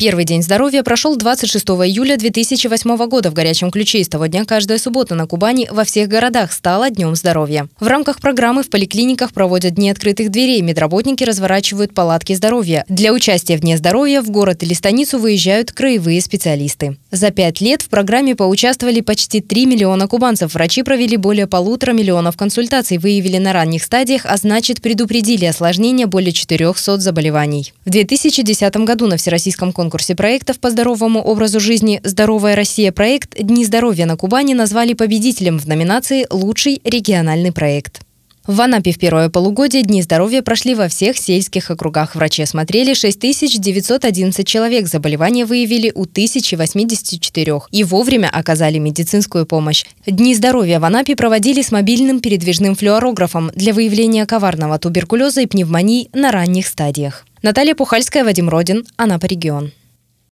Первый день здоровья прошел 26 июля 2008 года в горячем ключе. С того дня каждая суббота на Кубани во всех городах стала Днем здоровья. В рамках программы в поликлиниках проводят Дни открытых дверей. Медработники разворачивают палатки здоровья. Для участия в Дне здоровья в город или станицу выезжают краевые специалисты. За пять лет в программе поучаствовали почти 3 миллиона кубанцев. Врачи провели более полутора миллионов консультаций, выявили на ранних стадиях, а значит предупредили осложнения более 400 заболеваний. В 2010 году на Всероссийском конкурсе конкурсе проектов по здоровому образу жизни «Здоровая Россия» проект «Дни здоровья на Кубани» назвали победителем в номинации «Лучший региональный проект». В Анапе в первое полугодие Дни здоровья прошли во всех сельских округах. Врачи осмотрели 6911 человек, заболевания выявили у 1084 и вовремя оказали медицинскую помощь. Дни здоровья в Анапе проводили с мобильным передвижным флюорографом для выявления коварного туберкулеза и пневмоний на ранних стадиях. Наталья Пухальская, Вадим Родин, Анапа регион.